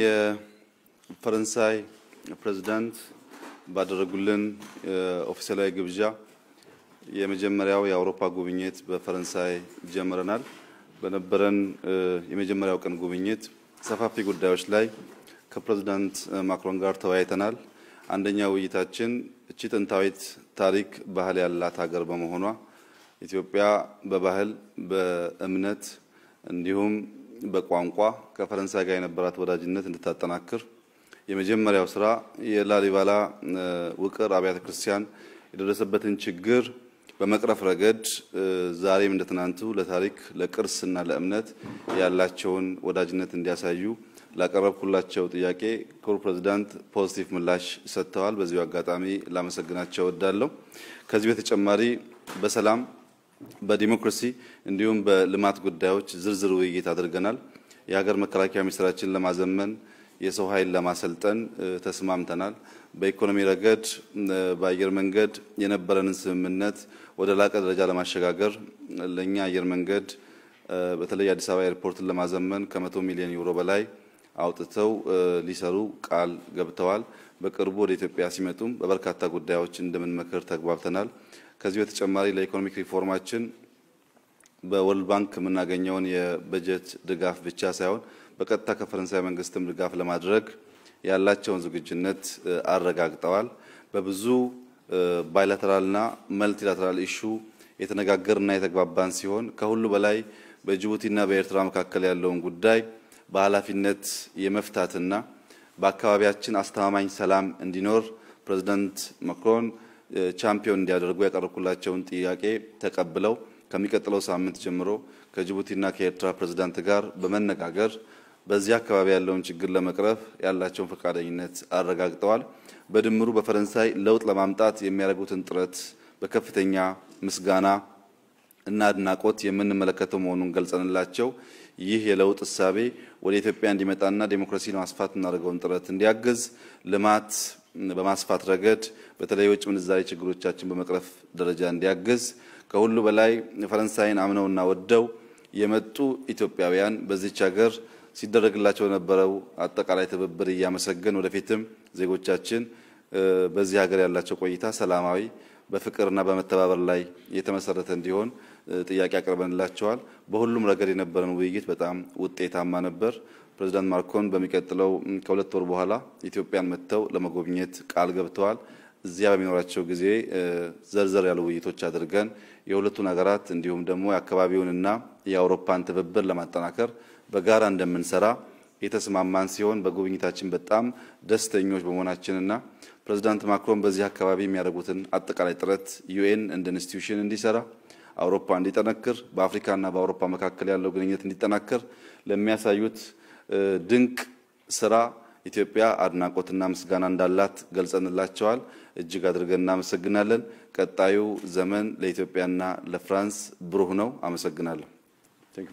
የፈረንሳይ ፕሬዝዳንት ባደረጉልን ኦፊሴላዊ ግብዣ የመጀመሪያው የአውሮፓ ጉብኝት በፈረንሳይ ጀምረናል። በነበረን የመጀመሪያው ቀን ጉብኝት ሰፋፊ ጉዳዮች ላይ ከፕሬዝዳንት ማክሮን ጋር ተወያይተናል። አንደኛ ውይይታችን እቺ ጥንታዊት ታሪክ፣ ባህል ያላት ሀገር በመሆኗ ኢትዮጵያ በባህል በእምነት እንዲሁም በቋንቋ ከፈረንሳይ ጋር የነበራት ወዳጅነት እንድታጠናክር የመጀመሪያው ስራ የላሊባላ ውቅር አብያተ ክርስቲያን የደረሰበትን ችግር በመቅረፍ ረገድ ዛሬም እንደትናንቱ ለታሪክ ለቅርስና ለእምነት ያላቸውን ወዳጅነት እንዲያሳዩ ላቀረብኩላቸው ጥያቄ ክቡር ፕሬዚዳንት ፖዚቲቭ ምላሽ ሰጥተዋል። በዚሁ አጋጣሚ ላመሰግናቸው እወዳለሁ። ከዚህ በተጨማሪ በሰላም በዲሞክራሲ እንዲሁም በልማት ጉዳዮች ዝርዝር ውይይት አድርገናል። የሀገር መከላከያ ሚኒስትራችን ለማዘመን የሰው ኃይል ለማሰልጠን ተስማምተናል። በኢኮኖሚ ረገድ በአየር መንገድ የነበረንን ስምምነት ወደ ላቀ ደረጃ ለማሸጋገር ለእኛ አየር መንገድ በተለይ አዲስ አበባ ኤርፖርትን ለማዘመን ከመቶ ሚሊዮን ዩሮ በላይ አውጥተው ሊሰሩ ቃል ገብተዋል። በቅርቡ ወደ ኢትዮጵያ ሲመጡም በበርካታ ጉዳዮች እንደምንመክር ተግባብተናል። ከዚህ በተጨማሪ ለኢኮኖሚክ ሪፎርማችን በወርልድ ባንክ የምናገኘውን የበጀት ድጋፍ ብቻ ሳይሆን በቀጥታ ከፈረንሳይ መንግስትም ድጋፍ ለማድረግ ያላቸውን ዝግጁነት አረጋግጠዋል። በብዙ ባይላተራልና መልቲላተራል ኢሹ የተነጋገርና የተግባባን ሲሆን ከሁሉ በላይ በጅቡቲና በኤርትራ መካከል ያለውን ጉዳይ በኃላፊነት የመፍታትና በአካባቢያችን አስተማማኝ ሰላም እንዲኖር ፕሬዚደንት መክሮን ቻምፒዮን እንዲያደርጉ ያቀረብኩላቸውን ጥያቄ ተቀብለው ከሚቀጥለው ሳምንት ጀምሮ ከጅቡቲና ከኤርትራ ፕሬዝዳንት ጋር በመነጋገር በዚህ አካባቢ ያለውን ችግር ለመቅረፍ ያላቸውን ፈቃደኝነት አረጋግጠዋል። በድምሩ በፈረንሳይ ለውጥ ለማምጣት የሚያደርጉትን ጥረት በከፍተኛ ምስጋና እና አድናቆት የምንመለከተው መሆኑን ገልጸንላቸው ይህ የለውጥ እሳቤ ወደ ኢትዮጵያ እንዲመጣና ዴሞክራሲ ለማስፋት እናደርገውን ጥረት እንዲያግዝ ልማት በማስፋት ረገድ በተለይ የውጭ ምንዛሬ ችግሮቻችን በመቅረፍ ደረጃ እንዲያግዝ ከሁሉ በላይ ፈረንሳይን አምነውና ወደው የመጡ ኢትዮጵያውያን በዚች ሀገር ሲደረግላቸው የነበረው አጠቃላይ ትብብር እያመሰገን ወደፊትም ዜጎቻችን በዚህ ሀገር ያላቸው ቆይታ ሰላማዊ በፍቅርና በመተባበር ላይ የተመሰረተ እንዲሆን ጥያቄ አቅርበንላቸዋል። በሁሉም ረገድ የነበረን ውይይት በጣም ውጤታማ ነበር። ፕሬዚዳንት ማርኮን በሚቀጥለው ከሁለት ወር በኋላ ኢትዮጵያን መጥተው ለመጎብኘት ቃል ገብተዋል። እዚያ በሚኖራቸው ጊዜ ዘርዘር ያሉ ውይይቶች አድርገን የሁለቱን ሀገራት እንዲሁም ደግሞ የአካባቢውንና የአውሮፓን ትብብር ለማጠናከር በጋራ እንደምንሰራ የተስማማን ሲሆን በጉብኝታችን በጣም ደስተኞች በመሆናችንና ፕሬዚዳንት ማክሮን በዚህ አካባቢ የሚያደርጉትን አጠቃላይ ጥረት ዩኤን እንደ ኢንስቲትዩሽን እንዲሰራ አውሮፓ እንዲጠነክር በአፍሪካና በአውሮፓ መካከል ያለው ግንኙነት እንዲጠናከር ለሚያሳዩት ድንቅ ስራ ኢትዮጵያ አድናቆትና ምስጋና እንዳላት ገልጸንላቸዋል። እጅግ አድርገን እናመሰግናለን። ቀጣዩ ዘመን ለኢትዮጵያና ለፍራንስ ብሩህ ነው። አመሰግናለሁ። Thank